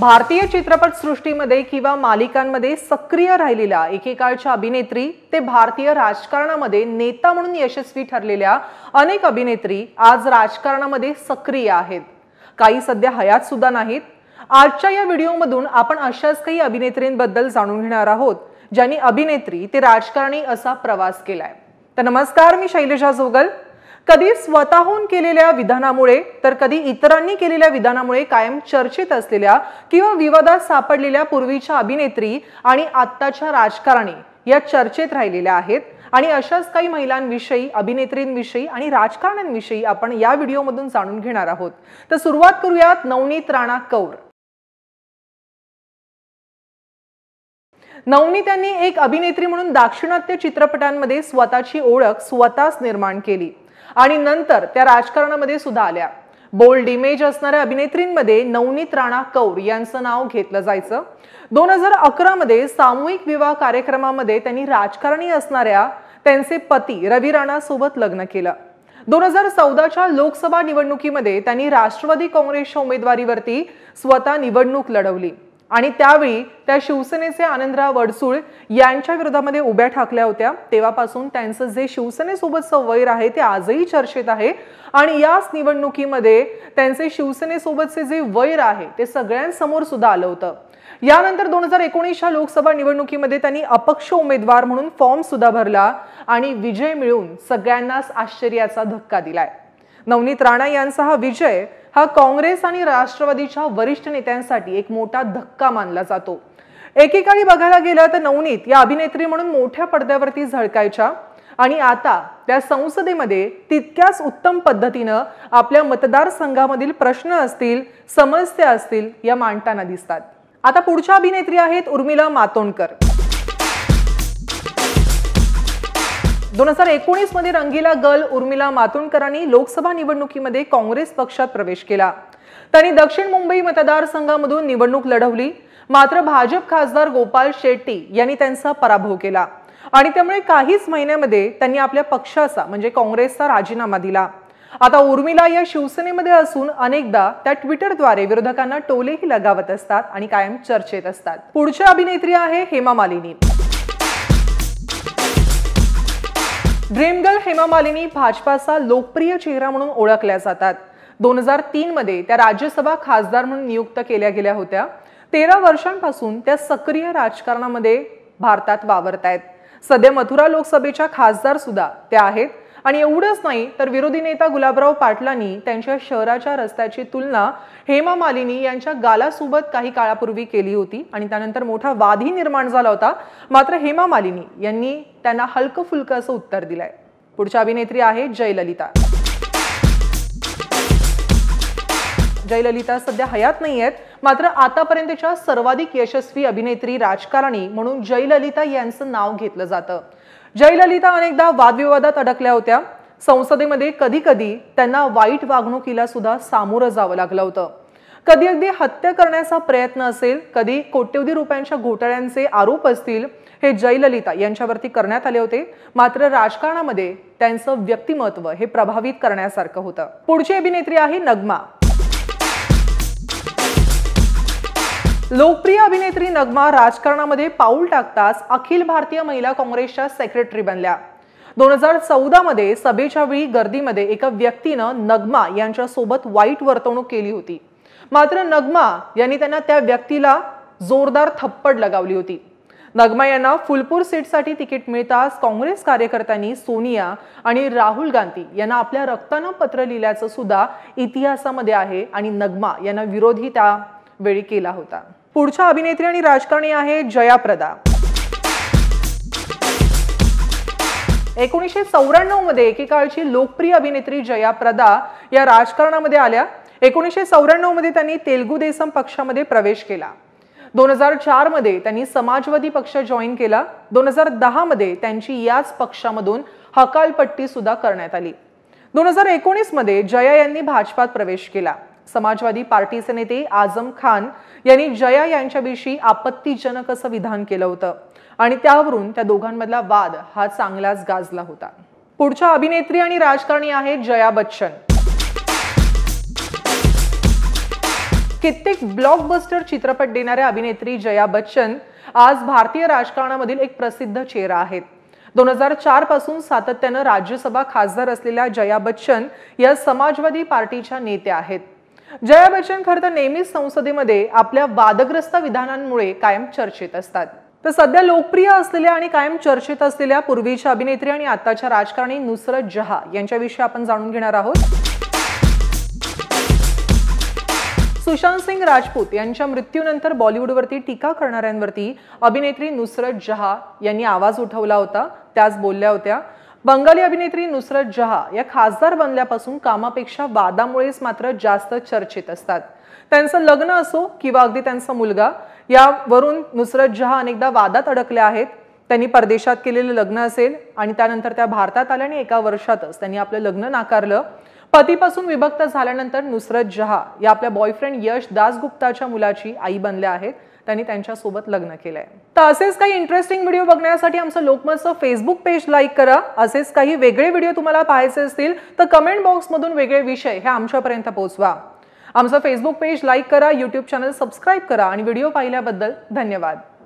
भारतीय चित्रपटसृष्टीमध्ये किंवा मालिकांमध्ये सक्रिय राहिलेल्या एकेकाळच्या अभिनेत्री ते भारतीय राजकारणामध्ये नेता म्हणून यशस्वी ठरलेल्या अनेक अभिनेत्री आज राजकारणामध्ये सक्रिय आहेत काही सध्या हयात सुद्धा नाहीत आजच्या या व्हिडिओमधून आपण अशाच काही अभिनेत्रींबद्दल जाणून घेणार आहोत ज्यांनी अभिनेत्री ते राजकारणी असा प्रवास केलाय तर नमस्कार मी शैलेशा जोगल कधी स्वतःहून केलेल्या विधानामुळे तर कधी इतरांनी केलेल्या विधानामुळे कायम चर्चेत असलेल्या किंवा विवादात सापडलेल्या पूर्वीच्या अभिनेत्री आणि आत्ताच्या राजकारणी या चर्चेत राहिलेल्या आहेत आणि अशाच काही महिलांविषयी अभिनेत्रींविषयी आणि राजकारण्यांविषयी आपण या व्हिडिओमधून जाणून घेणार आहोत तर सुरुवात करूयात नवनीत राणा कौर यांनी एक अभिनेत्री म्हणून दाक्षिणात्य चित्रपटांमध्ये स्वतःची ओळख स्वतःच निर्माण केली आणि नंतर त्या राजकारणामध्ये सुद्धा आल्या बोल्ड इमेज असणाऱ्या अभिनेत्रींमध्ये नवनीत राणा कौर यांचं नाव घेतलं जायचं दोन हजार मध्ये सामूहिक विवाह कार्यक्रमामध्ये त्यांनी राजकारणी असणाऱ्या त्यांचे पती रवी राणा सोबत लग्न केलं दोन हजार चौदाच्या लोकसभा निवडणुकीमध्ये त्यांनी राष्ट्रवादी काँग्रेसच्या उमेदवारीवरती स्वतः निवडणूक लढवली आणि त्यावेळी त्या शिवसेनेचे आनंदराव वडसूळ यांच्या विरोधामध्ये उभ्या ठाकल्या होत्या तेव्हापासून त्यांचं जे शिवसेनेसोबतचं वैर आहे ते आजही चर्चेत आहे आणि याच निवडणुकीमध्ये त्यांचे शिवसेनेसोबतचे जे वैर आहे ते सगळ्यांसमोर सुद्धा आलं होतं यानंतर दोन हजार एकोणीसच्या लोकसभा निवडणुकीमध्ये त्यांनी अपक्ष उमेदवार म्हणून फॉर्म सुद्धा भरला आणि विजय मिळून सगळ्यांनाच आश्चर्याचा धक्का दिलाय नवनीत राणा यांचा हा विजय हा काँग्रेस आणि राष्ट्रवादीच्या वरिष्ठ नेत्यांसाठी एक मोठा धक्का मानला जातो एकेकाळी बघायला गेलं तर नवनीत या अभिनेत्री म्हणून मोठ्या पडद्यावरती झळकायच्या आणि आता त्या संसदेमध्ये तितक्याच उत्तम पद्धतीनं आपल्या मतदारसंघामधील प्रश्न असतील समस्या असतील या मांडताना दिसतात आता पुढच्या अभिनेत्री आहेत उर्मिला मातोंडकर दोन हजार एकोणीस मध्ये रंगीला गर्ल उर्मिला मातुंडकरांनी लोकसभा निवडणुकीमध्ये काँग्रेस पक्षात प्रवेश केला त्यांनी दक्षिण मुंबई मतदारसंघामधून निवडणूक लढवली मात्र भाजप खासदार गोपाल शेट्टी यांनी त्यांचा पराभव केला आणि त्यामुळे काहीच महिन्यामध्ये त्यांनी आपल्या पक्षाचा म्हणजे काँग्रेसचा राजीनामा दिला आता उर्मिला या शिवसेनेमध्ये असून अनेकदा त्या ट्विटरद्वारे विरोधकांना टोलेही लगावत असतात आणि कायम चर्चेत असतात पुढच्या अभिनेत्री आहे हेमा मालिनी ड्रीमगर्ल हेमा मालिनी भाजपाचा लोकप्रिय चेहरा म्हणून ओळखल्या जातात दोन हजार तीन मध्ये त्या राज्यसभा खासदार म्हणून नियुक्त केल्या गेल्या होत्या तेरा वर्षांपासून त्या सक्रिय राजकारणामध्ये भारतात वावरतायत सध्या मथुरा लोकसभेच्या खासदार सुद्धा त्या आहेत आणि एवढंच नाही तर विरोधी नेता गुलाबराव पाटलांनी त्यांच्या शहराच्या रस्त्याची तुलना हेमा मालिनी यांच्या गालासोबत काही काळापूर्वी केली होती आणि त्यानंतर मोठा वादही निर्माण झाला होता मात्र हेमा मालिनी यांनी त्यांना हलकं फुलकं असं उत्तर दिलंय पुढच्या अभिनेत्री आहे जयललिता जयललिता सध्या हयात नाही आहेत मात्र आतापर्यंतच्या सर्वाधिक यशस्वी अभिनेत्री राजकारणी म्हणून जयललिता यांचं नाव घेतलं जातं जयललिता अनेकदा वादविवादात अडकल्या होत्या संसदेमध्ये कधी कधी त्यांना वाईट वागणुकीला सुद्धा सामोरं जावं लागलं होतं कधी अगदी हत्या करण्याचा प्रयत्न असेल कधी कोट्यवधी रुपयांच्या घोटाळ्यांचे आरोप असतील हे जयललिता यांच्यावरती करण्यात आले होते मात्र राजकारणामध्ये त्यांचं व्यक्तिमत्व हे प्रभावित करण्यासारखं होतं पुढची अभिनेत्री आहे नगमा लोकप्रिय अभिनेत्री नगमा राजकारणामध्ये पाऊल टाकताच अखिल भारतीय महिला काँग्रेसच्या सेक्रेटरी बनल्या दोन हजार चौदामध्ये सभेच्या वेळी गर्दीमध्ये एका व्यक्तीनं नगमा यांच्यासोबत वाईट वर्तवणूक केली होती मात्र नगमा यांनी त्यांना त्या व्यक्तीला जोरदार थप्पड लगावली होती नगमा यांना फुलपूर सीटसाठी तिकीट मिळताच काँग्रेस कार्यकर्त्यांनी सोनिया आणि राहुल गांधी यांना आपल्या रक्तानं पत्र लिहिल्याचं सुद्धा इतिहासामध्ये आहे आणि नगमा यांना विरोधही त्यावेळी केला होता पुढच्या अभिनेत्री आणि राजकारणी आहे जयाप्रदा एकोणीसशे चौऱ्याण्णव मध्ये एकेकाळची लोकप्रिय अभिनेत्री जयाप्रदा या राजकारणामध्ये आल्या एकोणीसशे चौऱ्याण्णव मध्ये त्यांनी तेलगू देसम पक्षामध्ये प्रवेश केला दोन हजार चार मध्ये त्यांनी समाजवादी पक्ष जॉईन केला दोन हजार दहा मध्ये त्यांची याच पक्षामधून हकालपट्टी सुद्धा करण्यात आली दोन हजार एकोणीस मध्ये जया यांनी भाजपात प्रवेश केला समाजवादी पार्टीचे नेते आझम खान यांनी जया यांच्याविषयी आपत्तीजनक असं विधान केलं होतं आणि त्यावरून त्या दोघांमधला वाद हा चांगलाच गाजला होता पुढच्या अभिनेत्री आणि राजकारणी आहेत जया बच्चन कित्येक ब्लॉकबस्टर चित्रपट देणाऱ्या अभिनेत्री जया बच्चन आज भारतीय राजकारणामधील एक प्रसिद्ध चेहरा आहेत दोन हजार चार पासून सातत्यानं राज्यसभा खासदार असलेल्या जया बच्चन या समाजवादी पार्टीच्या नेत्या आहेत जया बच्चन खरं तर नेहमीच संसदेमध्ये आपल्या वादग्रस्त विधानांमुळे कायम चर्चेत असतात तर सध्या लोकप्रिय असलेल्या आणि कायम चर्चेत असलेल्या पूर्वीच्या अभिनेत्री आणि आताच्या राजकारणी नुसरत जहा यांच्याविषयी आपण जाणून घेणार आहोत सुशांत सिंग राजपूत यांच्या मृत्यूनंतर बॉलिवूडवरती टीका करणाऱ्यांवरती अभिनेत्री नुसरत जहा यांनी आवाज उठवला होता त्याच बोलल्या होत्या बंगाली अभिनेत्री नुसरत जहा या खासदार बनल्यापासून कामापेक्षा वादामुळेच मात्र जास्त चर्चेत असतात त्यांचं लग्न असो किंवा अगदी त्यांचा मुलगा यावरून नुसरत जहा अनेकदा वादात अडकल्या आहेत त्यांनी परदेशात केलेलं लग्न असेल आणि त्यानंतर त्या भारतात आल्या आणि एका वर्षातच त्यांनी आपलं लग्न नाकारलं पतीपासून विभक्त झाल्यानंतर नुसरत जहा या आपल्या बॉयफ्रेंड यश दासगुप्ताच्या मुलाची आई बनल्या आहेत त्यांनी त्यांच्यासोबत लग्न केलंय तर असेच काही इंटरेस्टिंग व्हिडिओ बघण्यासाठी आमचं लोकमतचं फेसबुक पेज लाईक करा असेच काही वेगळे व्हिडिओ तुम्हाला पाहायचे असतील तर कमेंट बॉक्समधून वेगळे विषय हे आमच्यापर्यंत पोहोचवा आमचं फेसबुक पेज लाईक करा युट्यूब चॅनल सबस्क्राईब करा आणि व्हिडिओ पाहिल्याबद्दल धन्यवाद